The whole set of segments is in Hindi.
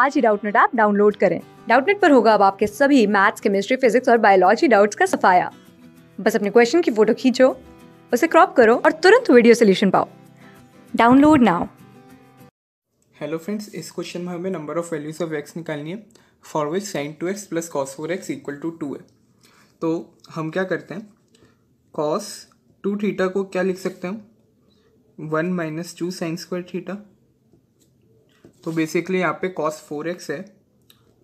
आज ही डाउटनेट ऐप डाउनलोड करें डाउटनेट पर होगा अब आपके सभी मैथ्स केमिस्ट्री फिजिक्स और बायोलॉजी डाउट्स का सफाया बस अपने क्वेश्चन की फोटो खींचो उसे क्रॉप करो और तुरंत वीडियो सोल्यूशन पाओ डाउनलोड नाउ हेलो फ्रेंड्स इस क्वेश्चन में हमें number of values of X निकालनी है for which sine two X plus cos four X equal to two है तो हम क्या करते हैं कॉस टू थीटा को क्या लिख सकते हैं one minus two sine square theta तो बेसिकली यहाँ पे कॉस फोर एक्स है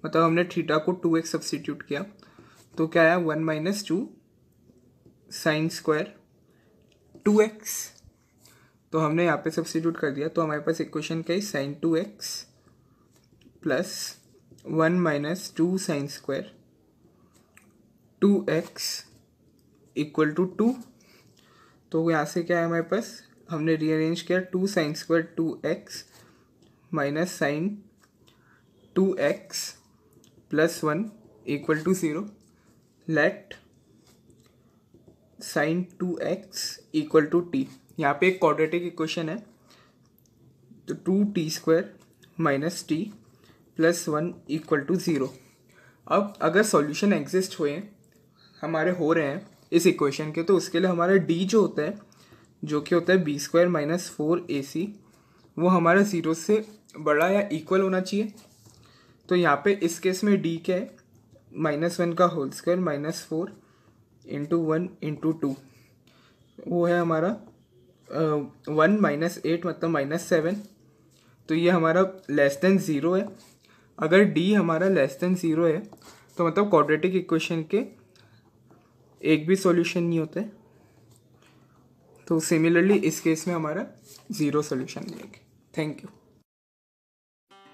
मतलब हमने थीटा को टू एक्स सब्सटीट्यूट किया तो क्या आया one minus two sine square two X तो हमने यहाँ पे सब्सटीट्यूट कर दिया तो हमारे पास इक्वेशन क्या है sine two X plus one minus two sine square two X equal to two तो यहाँ से क्या है हमारे पास हमने रीअरेंज किया two sine square two X minus sine two X plus one equal to zero let sine two X equal to T यहाँ पे एक क्वाड्रेटिक इक्वेशन है तो two T square minus T plus one equal to zero अब अगर सॉल्यूशन एग्जिस्ट हुए हमारे हो रहे हैं इस इक्वेशन के तो उसके लिए हमारा डी जो होता है जो कि होता है B square minus four A C वो हमारा ज़ीरो से बड़ा या इक्वल होना चाहिए तो यहाँ पे इस केस में डी क्या है माइनस वन का whole square minus four into one into two वो है हमारा वन माइनस एट मतलब माइनस सेवन तो ये हमारा लेस देन ज़ीरो है अगर डी हमारा लेस देन ज़ीरो है तो मतलब क्वाड्रेटिक इक्वेशन के एक भी सॉल्यूशन नहीं होते तो सिमिलरली इस केस में हमारा ज़ीरो सॉल्यूशन मिलेगा थैंक यू